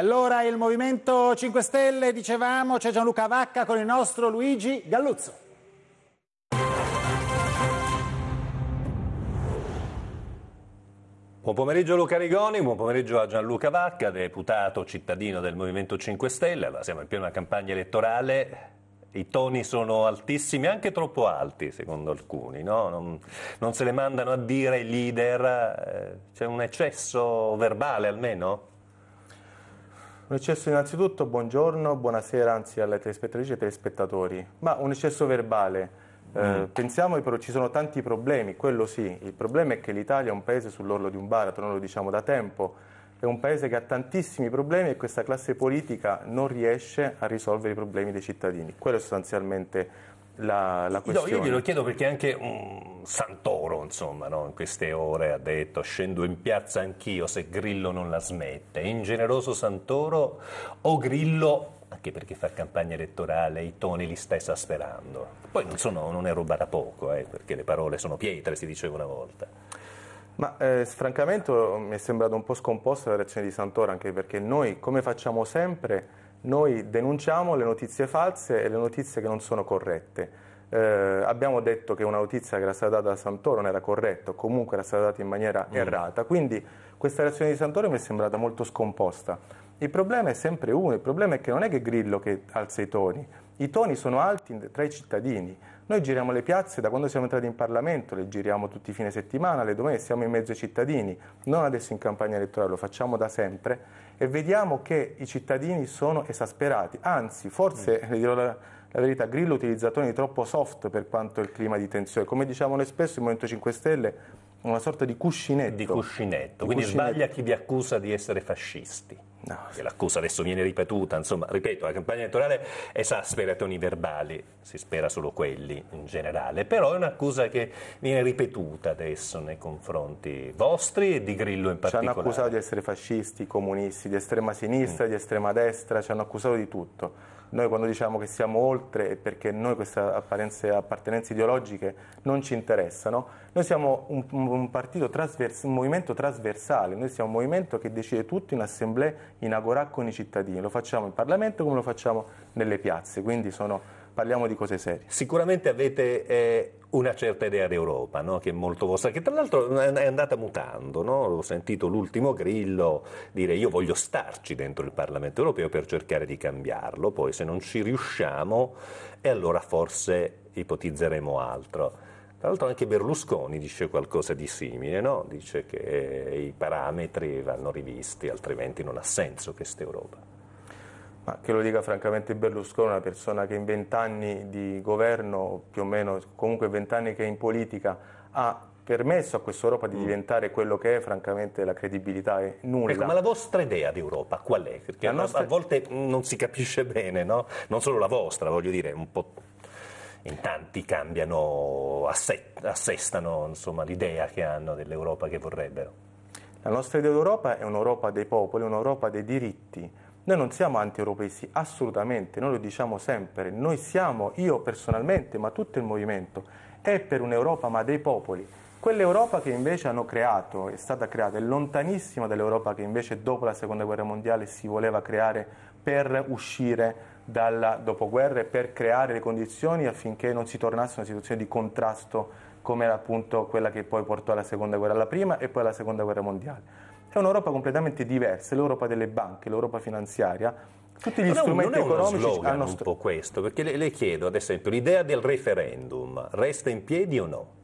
Allora il Movimento 5 Stelle, dicevamo, c'è Gianluca Vacca con il nostro Luigi Galluzzo. Buon pomeriggio Luca Rigoni, buon pomeriggio a Gianluca Vacca, deputato cittadino del Movimento 5 Stelle. Allora, siamo in piena campagna elettorale, i toni sono altissimi, anche troppo alti secondo alcuni, no? non, non, se le mandano a dire i leader, eh, c'è un eccesso verbale almeno? Un eccesso innanzitutto, buongiorno, buonasera anzi alle telespettatrici e telespettatori, ma un eccesso verbale. Eh, mm. pensiamo che ci sono tanti problemi, quello sì, il problema è che l'Italia è un paese sull'orlo di un baratro, noi lo diciamo da tempo, è un paese che ha tantissimi problemi e questa classe politica non riesce a risolvere i problemi dei cittadini, quello è sostanzialmente la, la questione. No, io glielo chiedo perché anche un Santoro, insomma, no? in queste ore ha detto scendo in piazza anch'io se Grillo non la smette. Ingeneroso Santoro o Grillo anche perché fa campagna elettorale, i toni li sta esasperando. Poi non, sono, non è roba da poco, eh, perché le parole sono pietre, si diceva una volta. Ma eh, francamente oh, mi è sembrato un po' scomposta la reazione di Santoro, anche perché noi, come facciamo sempre, noi denunciamo le notizie false e le notizie che non sono corrette. Eh, abbiamo detto che una notizia che era stata data da Santoro non era corretta, o comunque era stata data in maniera mm. errata. Quindi questa reazione di Santoro mi è sembrata molto scomposta. Il problema è sempre uno, il problema è che non è che Grillo che alza i toni, i toni sono alti tra i cittadini. Noi giriamo le piazze da quando siamo entrati in Parlamento, le giriamo tutti i fine settimana, le domeniche, siamo in mezzo ai cittadini, non adesso in campagna elettorale, lo facciamo da sempre e vediamo che i cittadini sono esasperati, anzi forse, mm. dirò la, la, verità, Grillo utilizzatori troppo soft per quanto il clima di tensione, come diciamo noi spesso il Movimento 5 Stelle una sorta di cuscinetto. Di cuscinetto, quindi cuscinetto. sbaglia chi vi accusa di essere fascisti. No. l'accusa adesso viene ripetuta, insomma, ripeto, la campagna elettorale esaspera toni verbali, si spera solo quelli in generale, però è un'accusa che viene ripetuta adesso nei confronti vostri e di Grillo in particolare. Ci hanno accusato di essere fascisti, comunisti, di estrema sinistra, mm. di estrema destra, ci hanno accusato di tutto. Noi quando diciamo che siamo oltre è perché noi queste appartenenze ideologiche non ci interessano. Noi siamo un, un, trasvers, un movimento trasversale, noi siamo un movimento che decide tutto in assemblea, in agorà con i cittadini. Lo facciamo in Parlamento come lo facciamo nelle piazze, quindi sono parliamo di cose serie. Sicuramente avete eh, una certa idea d'Europa, no? che è molto vostra, che tra l'altro è andata mutando. No? Ho sentito l'ultimo Grillo dire io voglio starci dentro il Parlamento europeo per cercare di cambiarlo, poi se non ci riusciamo e allora forse ipotizzeremo altro. Tra l'altro anche Berlusconi dice qualcosa di simile, no? dice che eh, i parametri vanno rivisti, altrimenti non ha senso questa Europa. Ma che lo dica francamente Berlusconi, una persona che in vent'anni di governo, più o meno, comunque vent'anni che è in politica, ha permesso a quest'Europa di mm. diventare quello che è, francamente la credibilità è nulla. Ecco, ma la vostra idea di Europa qual è? Perché nostra... a volte mm, non si capisce bene, no? Non solo la vostra, voglio dire, un po' in tanti cambiano, assestano insomma, l'idea che hanno dell'Europa che vorrebbero. La nostra idea d'Europa è un'Europa dei popoli, un'Europa dei diritti, noi non siamo anti-europeisti, assolutamente, noi lo diciamo sempre, noi siamo, io personalmente, ma tutto il movimento, è per un'Europa ma dei popoli. Quell'Europa che invece hanno creato, è stata creata, è lontanissima dall'Europa che invece dopo la Seconda Guerra Mondiale si voleva creare per uscire dalla dopoguerra e per creare le condizioni affinché non si tornasse una situazione di contrasto come era appunto quella che poi portò alla Seconda Guerra, alla Prima e poi alla Seconda Guerra Mondiale è un'Europa completamente diversa, l'Europa delle banche, l'Europa finanziaria, tutti gli non strumenti non economici hanno... un po' questo, perché le, le chiedo ad esempio, l'idea del referendum resta in piedi o no?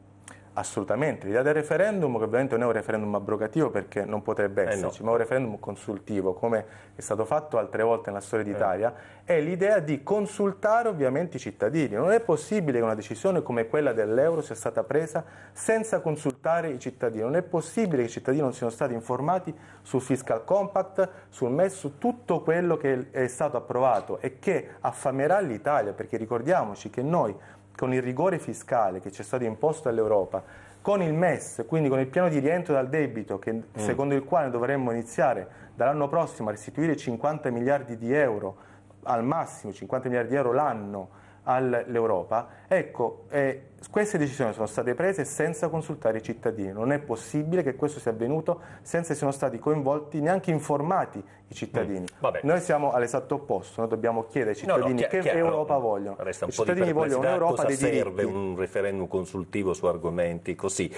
Assolutamente, l'idea del referendum, che ovviamente non è un referendum abrogativo perché non potrebbe esserci, eh no. ma un referendum consultivo, come è stato fatto altre volte nella storia eh. d'Italia, eh. è l'idea di consultare ovviamente i cittadini. Non è possibile che una decisione come quella dell'euro sia stata presa senza consultare i cittadini, non è possibile che i cittadini non siano stati informati sul fiscal compact, sul MES, su tutto quello che è stato approvato e che affamerà l'Italia, perché ricordiamoci che noi con il rigore fiscale che ci è stato imposto all'Europa, con il MES, quindi con il piano di rientro dal debito, che, mm. secondo il quale dovremmo iniziare dall'anno prossimo a restituire 50 miliardi di euro al massimo 50 miliardi di euro l'anno all'Europa, ecco, eh, queste decisioni sono state prese senza consultare i cittadini, non è possibile che questo sia avvenuto senza che siano stati coinvolti, neanche informati i cittadini. Mm, noi siamo all'esatto opposto, noi dobbiamo chiedere ai cittadini no, no, che chiaro, Europa vogliono. I cittadini vogliono un'Europa dei diritti. serve un referendum consultivo su argomenti così.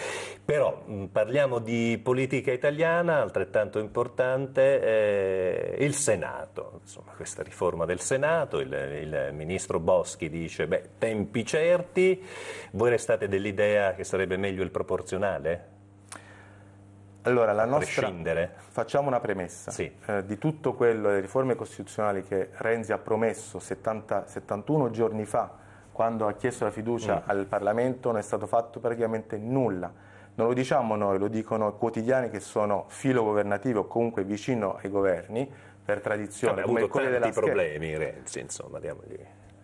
Però mh, mm, parliamo di politica italiana, altrettanto importante, eh, il Senato, insomma questa riforma del Senato, il, il ministro Boschi dice beh, tempi certi, voi restate dell'idea che sarebbe meglio il proporzionale? Allora, la nostra... Prescindere. Facciamo una premessa. Sì. Eh, di tutto quello, le riforme costituzionali che Renzi ha promesso 70, 71 giorni fa, quando ha chiesto la fiducia mm. al Parlamento, non è stato fatto praticamente nulla. Non lo diciamo noi, lo dicono quotidiani che sono filo governativo o comunque vicino ai governi, per tradizione. Vabbè, ha avuto tanti problemi Renzi, insomma, diamogli...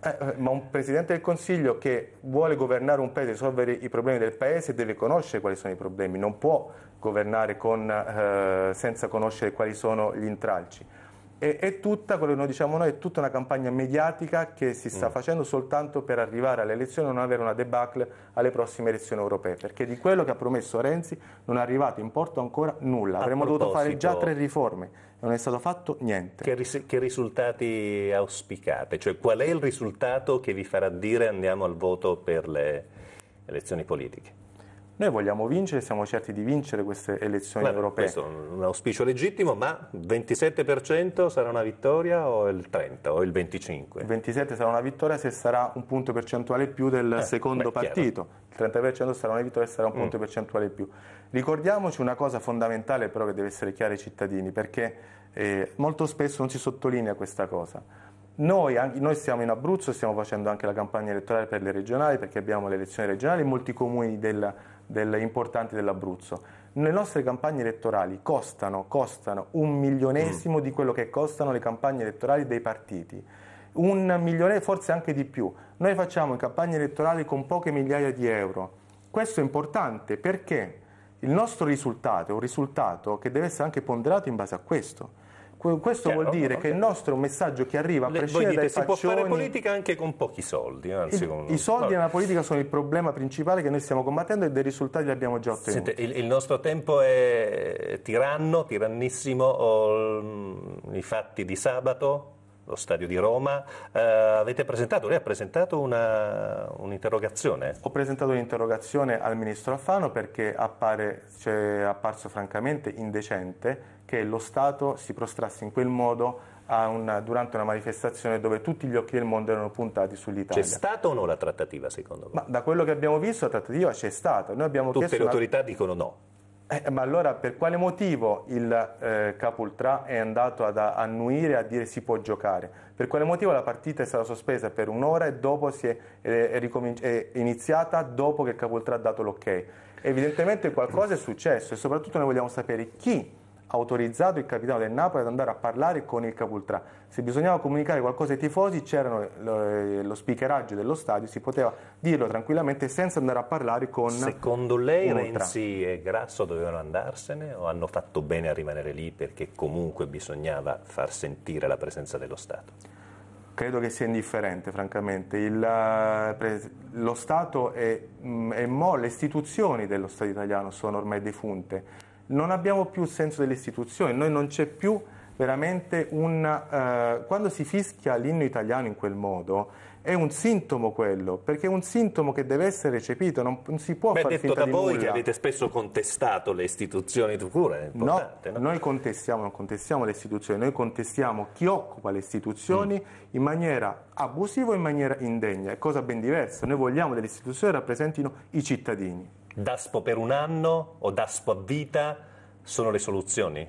Eh, eh, ma un Presidente del Consiglio che vuole governare un Paese, risolvere i problemi del Paese, deve conoscere quali sono i problemi, non può governare con, eh, senza conoscere quali sono gli intralci. E, è tutta, quello che noi diciamo noi, è tutta una campagna mediatica che si sta mm. facendo soltanto per arrivare alle elezioni e non avere una debacle alle prossime elezioni europee, perché di quello che ha promesso Renzi non è arrivato in porto ancora nulla. Avremmo dovuto fare già tre riforme e non è stato fatto niente. Che, ris- che risultati auspicate? Cioè qual è il risultato che vi farà dire andiamo al voto per le elezioni politiche? Noi vogliamo vincere, siamo certi di vincere queste elezioni Beh, europee. Questo è un auspicio legittimo, ma il 27% sarà una vittoria o il 30 o il 25? Il 27 sarà una vittoria se sarà un punto percentuale più del eh, secondo beh, partito, chiaro. il 30% sarà una vittoria se sarà un mm. punto mm. percentuale più. Ricordiamoci una cosa fondamentale però che deve essere chiara ai cittadini, perché eh, molto spesso non si sottolinea questa cosa. Noi, noi, siamo in Abruzzo, stiamo facendo anche la campagna elettorale per le regionali, perché abbiamo le elezioni regionali in molti comuni del del, importanti dell'Abruzzo. Le nostre campagne elettorali costano, costano un milionesimo mm. di quello che costano le campagne elettorali dei partiti un milione, forse anche di più. Noi facciamo campagne elettorali con poche migliaia di euro. Questo è importante perché il nostro risultato è un risultato che deve essere anche ponderato in base a questo. Questo Chiaro, vuol dire no, che il nostro messaggio che arriva a prescindere dai si faccioni... Si può fare politica anche con pochi soldi, anzi, con... I soldi nella politica sono il problema principale che noi stiamo combattendo e dei risultati li abbiamo già ottenuti. Sente, il, il, nostro tempo è tiranno, tirannissimo, oh, mm, i fatti di sabato lo stadio di Roma. Eh, avete presentato, lei ha presentato una, un'interrogazione? Ho presentato un'interrogazione al ministro Alfano perché appare, cioè, è apparso francamente indecente che lo Stato si prostrasse in quel modo una, durante una manifestazione dove tutti gli occhi del mondo erano puntati sull'Italia. C'è stata o no la trattativa secondo me? Ma da quello che abbiamo visto la trattativa c'è stata. Tutte le una... autorità dicono no. Eh, ma allora per quale motivo il eh, ultra è andato ad annuire a dire si può giocare? Per quale motivo la partita è stata sospesa per un'ora e dopo si è, eh, è, è, è iniziata dopo che il capo ultra ha dato l'ok? Evidentemente qualcosa è successo e soprattutto noi vogliamo sapere chi autorizzato il capitano del Napoli ad andare a parlare con il Capultrà. Se bisognava comunicare qualcosa ai tifosi c'era eh, lo speakeraggio dello stadio, si poteva dirlo tranquillamente senza andare a parlare con Secondo lei Renzi e Grasso dovevano andarsene o hanno fatto bene a rimanere lì perché comunque bisognava far sentire la presenza dello Stato? Credo che sia indifferente, francamente. Il, eh, lo Stato è, mm, è mo, le istituzioni dello Stato italiano sono ormai defunte non abbiamo più il senso delle istituzioni, noi non c'è più veramente un... Eh, quando si fischia l'inno italiano in quel modo è un sintomo quello, perché è un sintomo che deve essere recepito, non, non si può Beh, far detto da voi nulla. che avete spesso contestato le istituzioni tu pure, no, no, noi contestiamo, non contestiamo le istituzioni, noi contestiamo chi occupa le istituzioni mm. in maniera abusiva o in maniera indegna, è cosa ben diversa, noi vogliamo che le istituzioni rappresentino i cittadini. DASPO per un anno o DASPO a vita sono le soluzioni?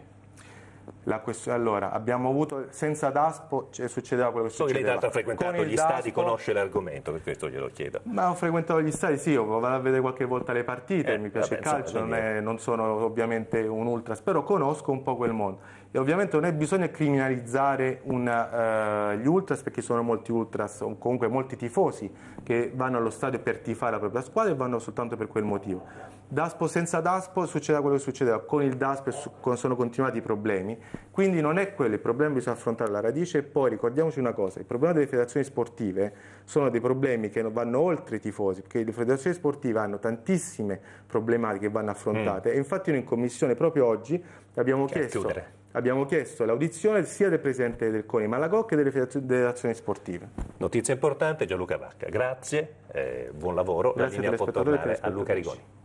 Question... Allora, abbiamo avuto senza Daspo cioè, succedeva quello che succedeva. Poi lei tanto ha frequentato gli Daspo... stadi, conosce l'argomento, per questo glielo chiedo. Ma ho frequentato gli stadi, sì, io vado a vedere qualche volta le partite, eh, mi piace il calcio, non, è, non, sono ovviamente un ultras, però conosco un po' quel mondo. E ovviamente non è bisogno criminalizzare una, uh, eh, gli ultras perché sono molti ultras, o comunque molti tifosi che vanno allo stadio per tifare la propria squadra e vanno soltanto per quel motivo. Daspo senza Daspo succedeva quello che succedeva, con il Daspo sono continuati i problemi quindi non è quello il problema, bisogna affrontare la radice e poi ricordiamoci una cosa, il problema delle federazioni sportive sono dei problemi che vanno oltre i tifosi, perché le federazioni sportive hanno tantissime problematiche che vanno affrontate mm. e infatti noi in commissione proprio oggi abbiamo chiesto, abbiamo chiesto, l'audizione sia del presidente del CONI Malagò che delle federazioni sportive. Notizia importante, Gianluca Vacca, grazie, eh, buon lavoro, grazie la linea può tornare a Luca Rigoni.